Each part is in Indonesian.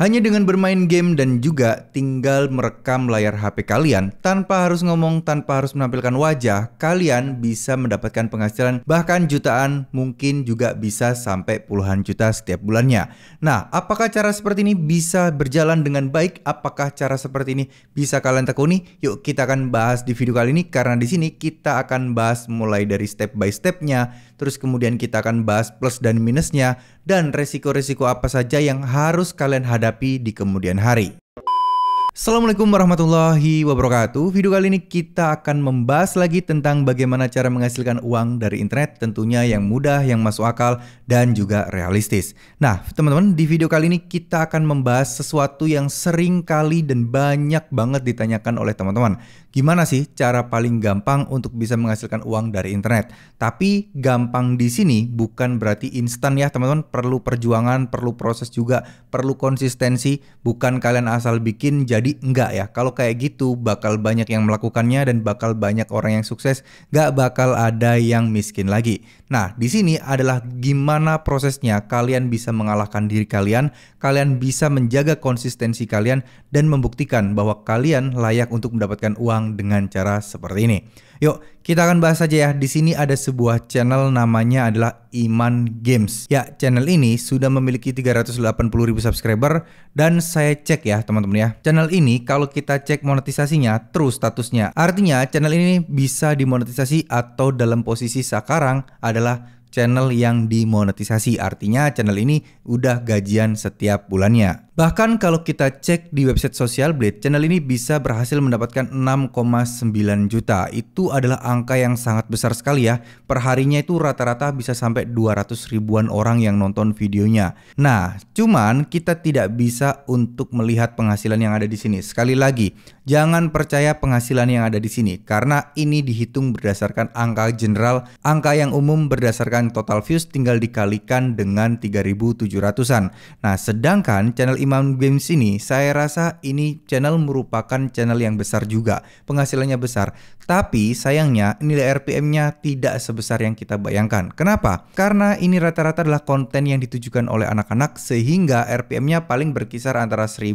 Hanya dengan bermain game dan juga tinggal merekam layar HP kalian tanpa harus ngomong, tanpa harus menampilkan wajah, kalian bisa mendapatkan penghasilan bahkan jutaan, mungkin juga bisa sampai puluhan juta setiap bulannya. Nah, apakah cara seperti ini bisa berjalan dengan baik? Apakah cara seperti ini bisa kalian tekuni? Yuk kita akan bahas di video kali ini karena di sini kita akan bahas mulai dari step by stepnya terus kemudian kita akan bahas plus dan minusnya dan resiko-resiko apa saja yang harus kalian hadapi di kemudian hari. Assalamualaikum warahmatullahi wabarakatuh Video kali ini kita akan membahas lagi tentang bagaimana cara menghasilkan uang dari internet Tentunya yang mudah, yang masuk akal, dan juga realistis Nah teman-teman di video kali ini kita akan membahas sesuatu yang sering kali dan banyak banget ditanyakan oleh teman-teman Gimana sih cara paling gampang untuk bisa menghasilkan uang dari internet? Tapi gampang di sini bukan berarti instan ya teman-teman. Perlu perjuangan, perlu proses juga, perlu konsistensi. Bukan kalian asal bikin jadi enggak ya. Kalau kayak gitu bakal banyak yang melakukannya dan bakal banyak orang yang sukses. Gak bakal ada yang miskin lagi. Nah di sini adalah gimana prosesnya kalian bisa mengalahkan diri kalian. Kalian bisa menjaga konsistensi kalian dan membuktikan bahwa kalian layak untuk mendapatkan uang dengan cara seperti ini. Yuk, kita akan bahas aja ya. Di sini ada sebuah channel namanya adalah Iman Games. Ya, channel ini sudah memiliki 380 ribu subscriber dan saya cek ya teman-teman ya. Channel ini kalau kita cek monetisasinya terus statusnya. Artinya channel ini bisa dimonetisasi atau dalam posisi sekarang adalah channel yang dimonetisasi. Artinya channel ini udah gajian setiap bulannya. Bahkan kalau kita cek di website sosial Blade, channel ini bisa berhasil mendapatkan 6,9 juta. Itu adalah angka yang sangat besar sekali ya. Perharinya itu rata-rata bisa sampai 200 ribuan orang yang nonton videonya. Nah, cuman kita tidak bisa untuk melihat penghasilan yang ada di sini. Sekali lagi, jangan percaya penghasilan yang ada di sini karena ini dihitung berdasarkan angka general, angka yang umum berdasarkan total views tinggal dikalikan dengan 3.700-an. Nah, sedangkan channel ini Imam Games ini saya rasa ini channel merupakan channel yang besar juga, penghasilannya besar. Tapi sayangnya nilai RPM-nya tidak sebesar yang kita bayangkan. Kenapa? Karena ini rata-rata adalah konten yang ditujukan oleh anak-anak sehingga RPM-nya paling berkisar antara 1000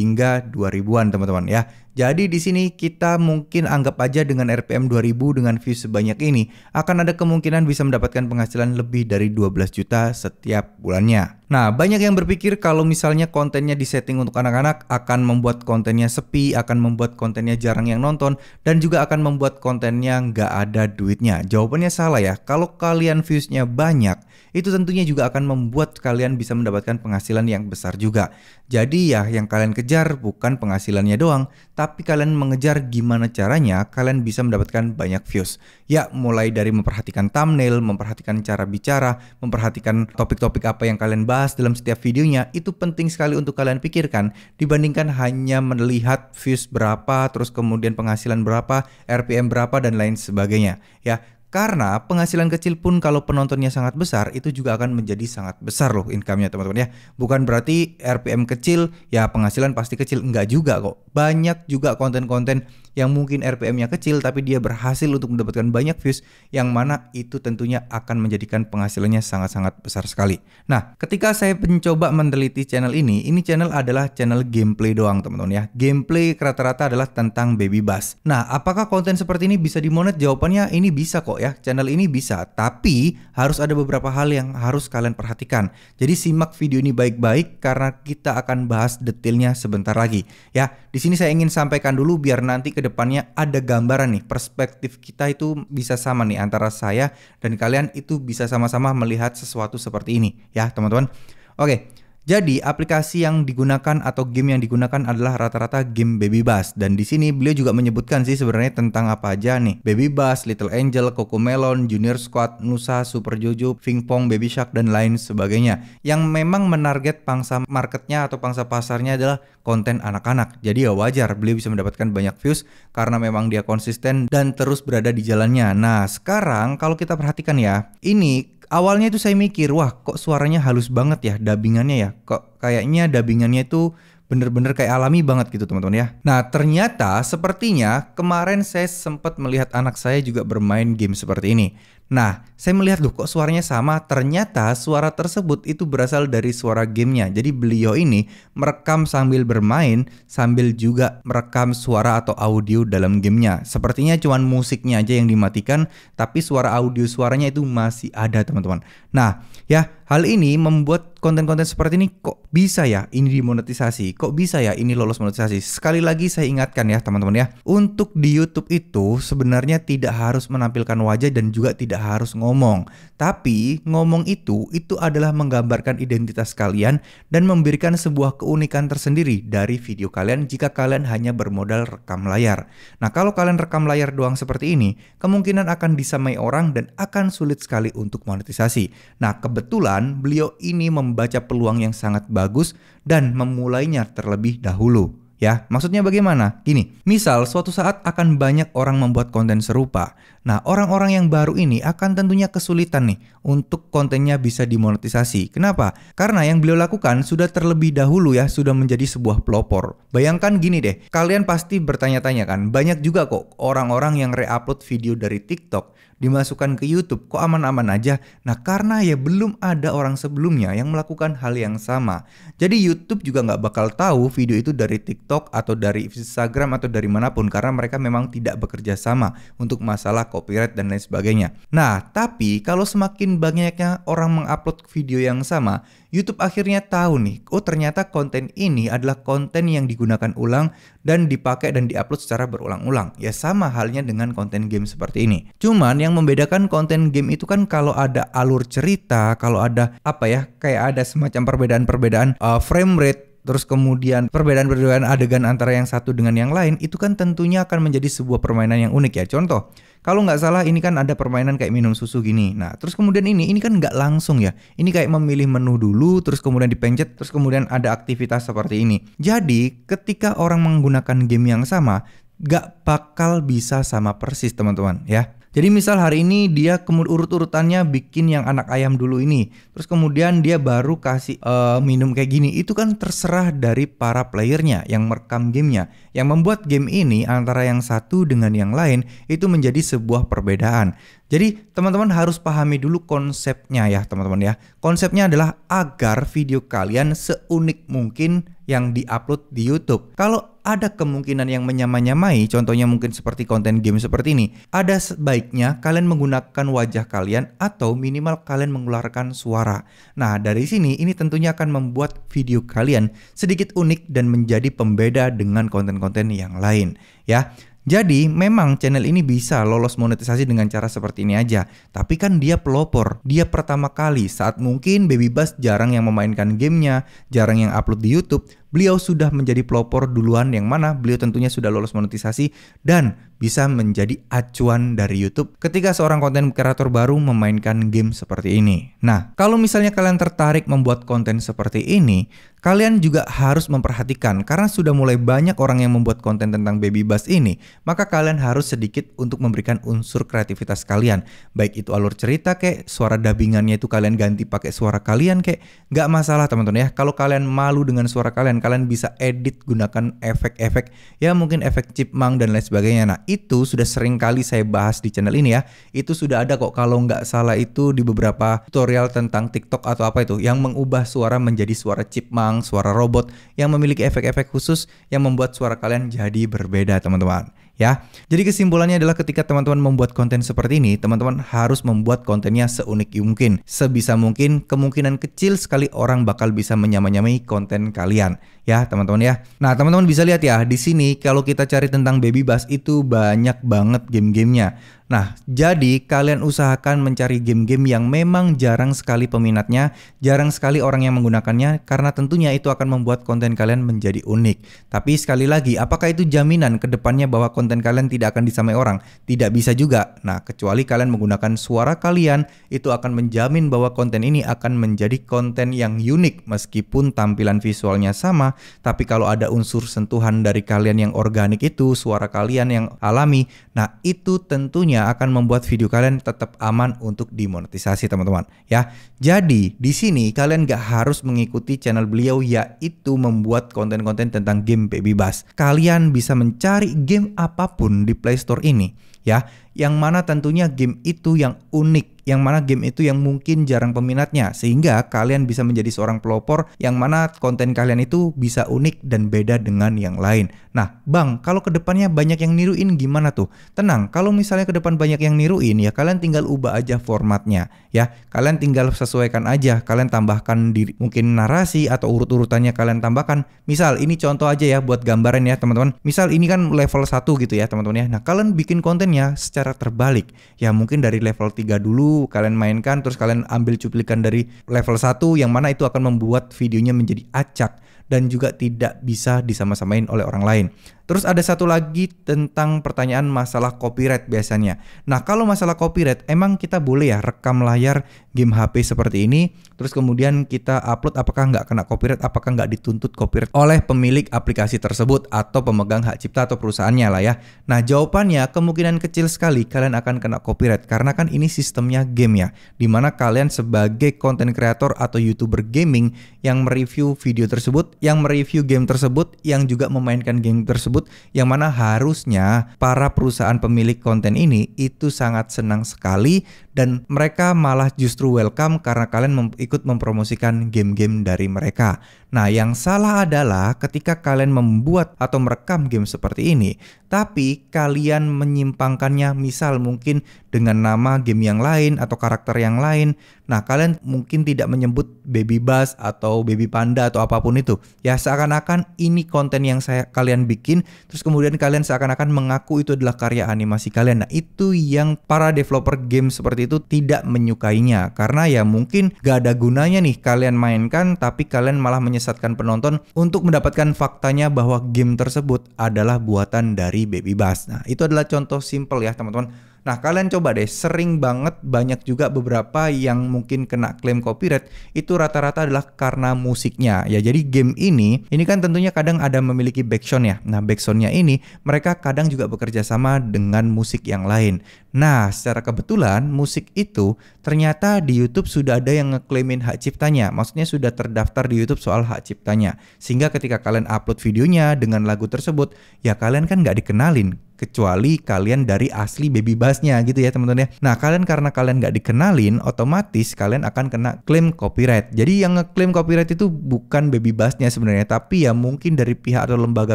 hingga 2000-an teman-teman ya. Jadi di sini kita mungkin anggap aja dengan RPM 2000 dengan views sebanyak ini akan ada kemungkinan bisa mendapatkan penghasilan lebih dari 12 juta setiap bulannya. Nah, banyak yang berpikir kalau misalnya kontennya disetting untuk anak-anak akan membuat kontennya sepi, akan membuat kontennya jarang yang nonton, dan juga akan membuat kontennya nggak ada duitnya. Jawabannya salah ya. Kalau kalian viewsnya banyak, itu tentunya juga akan membuat kalian bisa mendapatkan penghasilan yang besar juga. Jadi ya yang kalian kejar bukan penghasilannya doang, tapi kalian mengejar gimana caranya kalian bisa mendapatkan banyak views. Ya mulai dari memperhatikan thumbnail, memperhatikan cara bicara, memperhatikan topik-topik apa yang kalian bahas dalam setiap videonya, itu penting sekali untuk kalian pikirkan dibandingkan hanya melihat views berapa, terus kemudian penghasilan berapa, RPM berapa dan lain sebagainya. Ya, karena penghasilan kecil pun kalau penontonnya sangat besar itu juga akan menjadi sangat besar loh income-nya teman-teman ya. Bukan berarti RPM kecil ya penghasilan pasti kecil enggak juga kok. Banyak juga konten-konten yang mungkin RPM-nya kecil tapi dia berhasil untuk mendapatkan banyak views yang mana itu tentunya akan menjadikan penghasilannya sangat-sangat besar sekali. Nah, ketika saya mencoba meneliti channel ini, ini channel adalah channel gameplay doang teman-teman ya. Gameplay rata-rata adalah tentang baby bass. Nah, apakah konten seperti ini bisa dimonet? Jawabannya ini bisa kok ya. Channel ini bisa, tapi harus ada beberapa hal yang harus kalian perhatikan. Jadi simak video ini baik-baik karena kita akan bahas detailnya sebentar lagi ya. Di sini saya ingin sampaikan dulu biar nanti ke depannya ada gambaran nih perspektif kita itu bisa sama nih antara saya dan kalian itu bisa sama-sama melihat sesuatu seperti ini ya, teman-teman. Oke. Jadi aplikasi yang digunakan atau game yang digunakan adalah rata-rata game Baby Bus dan di sini beliau juga menyebutkan sih sebenarnya tentang apa aja nih Baby Bus, Little Angel, Coco Melon, Junior Squad, Nusa, Super Jojo, Ping Pong, Baby Shark dan lain sebagainya yang memang menarget pangsa marketnya atau pangsa pasarnya adalah konten anak-anak. Jadi ya wajar beliau bisa mendapatkan banyak views karena memang dia konsisten dan terus berada di jalannya. Nah sekarang kalau kita perhatikan ya ini awalnya itu saya mikir wah kok suaranya halus banget ya dubbingannya ya kok kayaknya dubbingannya itu bener-bener kayak alami banget gitu teman-teman ya. Nah ternyata sepertinya kemarin saya sempat melihat anak saya juga bermain game seperti ini. Nah saya melihat loh kok suaranya sama ternyata suara tersebut itu berasal dari suara gamenya. Jadi beliau ini merekam sambil bermain sambil juga merekam suara atau audio dalam gamenya. Sepertinya cuma musiknya aja yang dimatikan tapi suara audio suaranya itu masih ada teman-teman. Nah ya Hal ini membuat konten-konten seperti ini kok bisa ya ini dimonetisasi, kok bisa ya ini lolos monetisasi. Sekali lagi saya ingatkan ya teman-teman ya, untuk di YouTube itu sebenarnya tidak harus menampilkan wajah dan juga tidak harus ngomong. Tapi ngomong itu itu adalah menggambarkan identitas kalian dan memberikan sebuah keunikan tersendiri dari video kalian jika kalian hanya bermodal rekam layar. Nah, kalau kalian rekam layar doang seperti ini, kemungkinan akan disamai orang dan akan sulit sekali untuk monetisasi. Nah, kebetulan depan, beliau ini membaca peluang yang sangat bagus dan memulainya terlebih dahulu. Ya, maksudnya bagaimana? Gini, misal suatu saat akan banyak orang membuat konten serupa. Nah, orang-orang yang baru ini akan tentunya kesulitan nih untuk kontennya bisa dimonetisasi. Kenapa? Karena yang beliau lakukan sudah terlebih dahulu ya, sudah menjadi sebuah pelopor. Bayangkan gini deh, kalian pasti bertanya-tanya kan, banyak juga kok orang-orang yang reupload video dari TikTok dimasukkan ke YouTube kok aman-aman aja. Nah karena ya belum ada orang sebelumnya yang melakukan hal yang sama. Jadi YouTube juga nggak bakal tahu video itu dari TikTok atau dari Instagram atau dari manapun karena mereka memang tidak bekerja sama untuk masalah copyright dan lain sebagainya. Nah tapi kalau semakin banyaknya orang mengupload video yang sama, YouTube akhirnya tahu nih, oh ternyata konten ini adalah konten yang digunakan ulang dan dipakai dan diupload secara berulang-ulang. Ya sama halnya dengan konten game seperti ini. Cuman yang membedakan konten game itu kan kalau ada alur cerita, kalau ada apa ya, kayak ada semacam perbedaan-perbedaan uh, frame rate terus kemudian perbedaan-perbedaan adegan antara yang satu dengan yang lain itu kan tentunya akan menjadi sebuah permainan yang unik ya. Contoh, kalau nggak salah ini kan ada permainan kayak minum susu gini. Nah, terus kemudian ini ini kan nggak langsung ya. Ini kayak memilih menu dulu, terus kemudian dipencet, terus kemudian ada aktivitas seperti ini. Jadi, ketika orang menggunakan game yang sama, nggak bakal bisa sama persis teman-teman ya. Jadi misal hari ini dia kemudian urut-urutannya bikin yang anak ayam dulu ini, terus kemudian dia baru kasih uh, minum kayak gini, itu kan terserah dari para playernya yang merekam gamenya, yang membuat game ini antara yang satu dengan yang lain itu menjadi sebuah perbedaan. Jadi teman-teman harus pahami dulu konsepnya ya teman-teman ya. Konsepnya adalah agar video kalian seunik mungkin yang diupload di YouTube. Kalau ada kemungkinan yang menyamai-nyamai, contohnya mungkin seperti konten game seperti ini, ada sebaiknya kalian menggunakan wajah kalian atau minimal kalian mengeluarkan suara. Nah, dari sini ini tentunya akan membuat video kalian sedikit unik dan menjadi pembeda dengan konten-konten yang lain, ya. Jadi memang channel ini bisa lolos monetisasi dengan cara seperti ini aja. Tapi kan dia pelopor, dia pertama kali saat mungkin Baby Bus jarang yang memainkan gamenya, jarang yang upload di Youtube beliau sudah menjadi pelopor duluan yang mana beliau tentunya sudah lolos monetisasi dan bisa menjadi acuan dari YouTube ketika seorang konten kreator baru memainkan game seperti ini. Nah, kalau misalnya kalian tertarik membuat konten seperti ini, kalian juga harus memperhatikan karena sudah mulai banyak orang yang membuat konten tentang baby bus ini, maka kalian harus sedikit untuk memberikan unsur kreativitas kalian. Baik itu alur cerita kayak suara dubbingannya itu kalian ganti pakai suara kalian kayak nggak masalah teman-teman ya. Kalau kalian malu dengan suara kalian, kalian bisa edit gunakan efek-efek ya mungkin efek chipmunk dan lain sebagainya. Nah itu sudah sering kali saya bahas di channel ini ya. Itu sudah ada kok kalau nggak salah itu di beberapa tutorial tentang TikTok atau apa itu yang mengubah suara menjadi suara chipmunk, suara robot yang memiliki efek-efek khusus yang membuat suara kalian jadi berbeda teman-teman ya. Jadi kesimpulannya adalah ketika teman-teman membuat konten seperti ini, teman-teman harus membuat kontennya seunik mungkin. Sebisa mungkin, kemungkinan kecil sekali orang bakal bisa menyamai konten kalian ya teman-teman ya. Nah teman-teman bisa lihat ya di sini kalau kita cari tentang baby bass itu banyak banget game-gamenya. Nah jadi kalian usahakan mencari game-game yang memang jarang sekali peminatnya, jarang sekali orang yang menggunakannya karena tentunya itu akan membuat konten kalian menjadi unik. Tapi sekali lagi apakah itu jaminan kedepannya bahwa konten kalian tidak akan disamai orang? Tidak bisa juga. Nah kecuali kalian menggunakan suara kalian itu akan menjamin bahwa konten ini akan menjadi konten yang unik meskipun tampilan visualnya sama tapi kalau ada unsur sentuhan dari kalian yang organik itu, suara kalian yang alami, nah itu tentunya akan membuat video kalian tetap aman untuk dimonetisasi teman-teman ya. Jadi di sini kalian gak harus mengikuti channel beliau yaitu membuat konten-konten tentang game baby bebas. Kalian bisa mencari game apapun di Play Store ini ya, yang mana tentunya game itu yang unik yang mana game itu yang mungkin jarang peminatnya sehingga kalian bisa menjadi seorang pelopor yang mana konten kalian itu bisa unik dan beda dengan yang lain. Nah, Bang, kalau kedepannya banyak yang niruin gimana tuh? Tenang, kalau misalnya ke depan banyak yang niruin ya kalian tinggal ubah aja formatnya ya. Kalian tinggal sesuaikan aja, kalian tambahkan diri, mungkin narasi atau urut-urutannya kalian tambahkan. Misal ini contoh aja ya buat gambaran ya teman-teman. Misal ini kan level 1 gitu ya teman-teman ya. Nah, kalian bikin kontennya secara terbalik. Ya mungkin dari level 3 dulu kalian mainkan terus kalian ambil cuplikan dari level 1 yang mana itu akan membuat videonya menjadi acak dan juga tidak bisa disama-samain oleh orang lain. Terus ada satu lagi tentang pertanyaan masalah copyright biasanya. Nah, kalau masalah copyright emang kita boleh ya rekam layar game HP seperti ini terus kemudian kita upload apakah nggak kena copyright, apakah nggak dituntut copyright oleh pemilik aplikasi tersebut atau pemegang hak cipta atau perusahaannya lah ya. Nah, jawabannya kemungkinan kecil sekali kalian akan kena copyright karena kan ini sistemnya game ya. Dimana kalian sebagai konten kreator atau youtuber gaming yang mereview video tersebut yang mereview game tersebut, yang juga memainkan game tersebut, yang mana harusnya para perusahaan pemilik konten ini itu sangat senang sekali dan mereka malah justru welcome karena kalian mem ikut mempromosikan game-game dari mereka. Nah, yang salah adalah ketika kalian membuat atau merekam game seperti ini, tapi kalian menyimpangkannya misal mungkin dengan nama game yang lain atau karakter yang lain. Nah, kalian mungkin tidak menyebut baby bus atau baby panda atau apapun itu. Ya seakan-akan ini konten yang saya kalian bikin terus kemudian kalian seakan-akan mengaku itu adalah karya animasi kalian. Nah, itu yang para developer game seperti itu tidak menyukainya karena ya mungkin gak ada gunanya nih kalian mainkan tapi kalian malah menyesatkan penonton untuk mendapatkan faktanya bahwa game tersebut adalah buatan dari Baby Bass. Nah, itu adalah contoh simple ya, teman-teman Nah, kalian coba deh, sering banget banyak juga beberapa yang mungkin kena klaim copyright itu rata-rata adalah karena musiknya. Ya, jadi game ini ini kan tentunya kadang ada memiliki backsound ya. Nah, backsoundnya ini mereka kadang juga bekerja sama dengan musik yang lain. Nah, secara kebetulan musik itu ternyata di YouTube sudah ada yang ngeklaimin hak ciptanya. Maksudnya sudah terdaftar di YouTube soal hak ciptanya. Sehingga ketika kalian upload videonya dengan lagu tersebut, ya kalian kan nggak dikenalin kecuali kalian dari asli baby bassnya gitu ya teman-teman ya. Nah kalian karena kalian nggak dikenalin, otomatis kalian akan kena klaim copyright. Jadi yang ngeklaim copyright itu bukan baby bassnya sebenarnya, tapi ya mungkin dari pihak atau lembaga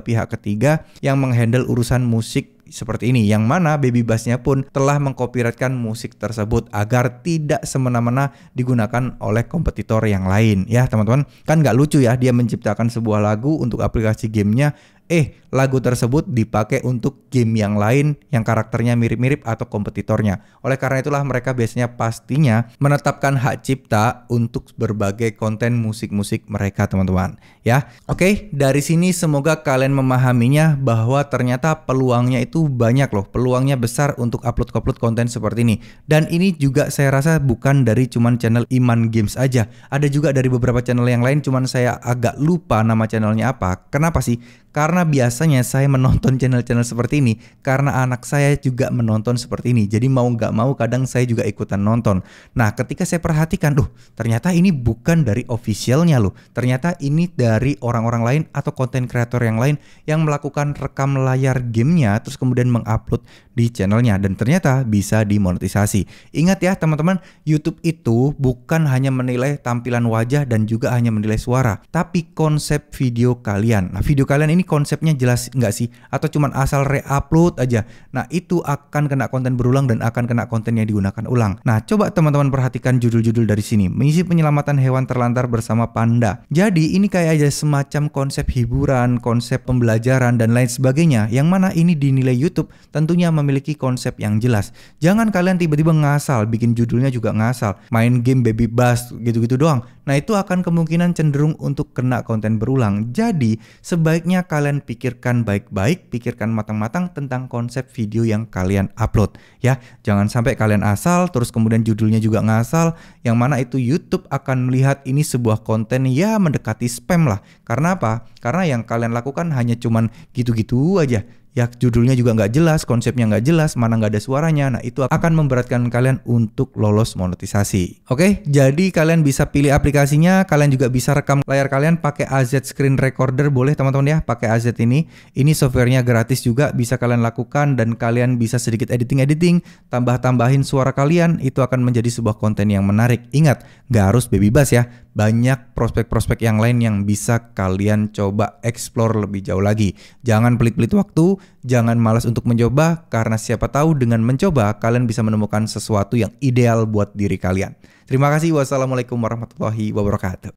pihak ketiga yang menghandle urusan musik seperti ini yang mana Baby Bassnya pun telah mengkopiratkan musik tersebut agar tidak semena-mena digunakan oleh kompetitor yang lain ya teman-teman kan nggak lucu ya dia menciptakan sebuah lagu untuk aplikasi gamenya eh lagu tersebut dipakai untuk game yang lain yang karakternya mirip-mirip atau kompetitornya. Oleh karena itulah mereka biasanya pastinya menetapkan hak cipta untuk berbagai konten musik-musik mereka, teman-teman. Ya. Oke, okay, dari sini semoga kalian memahaminya bahwa ternyata peluangnya itu banyak loh, peluangnya besar untuk upload-upload konten seperti ini. Dan ini juga saya rasa bukan dari cuman channel Iman Games aja. Ada juga dari beberapa channel yang lain cuman saya agak lupa nama channelnya apa. Kenapa sih? Karena biasanya saya menonton channel-channel seperti ini karena anak saya juga menonton seperti ini. Jadi mau nggak mau kadang saya juga ikutan nonton. Nah ketika saya perhatikan, duh ternyata ini bukan dari officialnya loh. Ternyata ini dari orang-orang lain atau konten kreator yang lain yang melakukan rekam layar gamenya terus kemudian mengupload di channelnya. Dan ternyata bisa dimonetisasi. Ingat ya teman-teman, YouTube itu bukan hanya menilai tampilan wajah dan juga hanya menilai suara. Tapi konsep video kalian. Nah video kalian ini konsepnya jelas nggak sih? Atau cuman asal re-upload aja? Nah itu akan kena konten berulang dan akan kena konten yang digunakan ulang. Nah coba teman-teman perhatikan judul-judul dari sini. Mengisi penyelamatan hewan terlantar bersama panda. Jadi ini kayak aja semacam konsep hiburan, konsep pembelajaran, dan lain sebagainya. Yang mana ini dinilai YouTube tentunya memiliki konsep yang jelas. Jangan kalian tiba-tiba ngasal, bikin judulnya juga ngasal. Main game baby bus gitu-gitu doang. Nah, itu akan kemungkinan cenderung untuk kena konten berulang. Jadi, sebaiknya kalian pikirkan baik-baik, pikirkan matang-matang tentang konsep video yang kalian upload ya. Jangan sampai kalian asal terus kemudian judulnya juga ngasal yang mana itu YouTube akan melihat ini sebuah konten ya mendekati spam lah. Karena apa? Karena yang kalian lakukan hanya cuman gitu-gitu aja ya judulnya juga nggak jelas, konsepnya nggak jelas, mana nggak ada suaranya. Nah itu akan memberatkan kalian untuk lolos monetisasi. Oke, jadi kalian bisa pilih aplikasinya, kalian juga bisa rekam layar kalian pakai AZ Screen Recorder boleh teman-teman ya, pakai AZ ini. Ini softwarenya gratis juga, bisa kalian lakukan dan kalian bisa sedikit editing-editing, tambah-tambahin suara kalian, itu akan menjadi sebuah konten yang menarik. Ingat, nggak harus baby bass ya, banyak prospek-prospek yang lain yang bisa kalian coba explore lebih jauh lagi. Jangan pelit-pelit waktu, jangan malas untuk mencoba karena siapa tahu dengan mencoba kalian bisa menemukan sesuatu yang ideal buat diri kalian. Terima kasih. Wassalamualaikum warahmatullahi wabarakatuh.